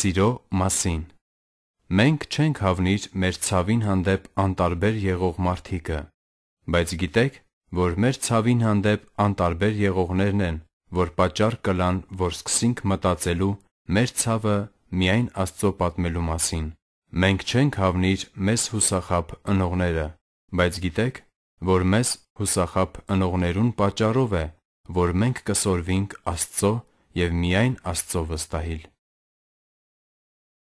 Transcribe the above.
սիրո մասին։ Մենք չենք հավնիր մեր ցավին հանդեպ անտարբեր եղող մարդիկը, բայց գիտեք, որ մեր ցավին հանդեպ անտարբեր եղողներն են, որ պատճառ կլան, որ սկսենք մտածելու մեր ցավը միայն Աստծո պատմելու մասին։ Մենք չենք հավնիր մեզ հուսախապ ընողները, բայց գիտեք, որ մեզ հուսախապ ընողներուն պատճառով է, որ մենք կսորվենք Աստծո եւ միայն Աստծո վստահիլ։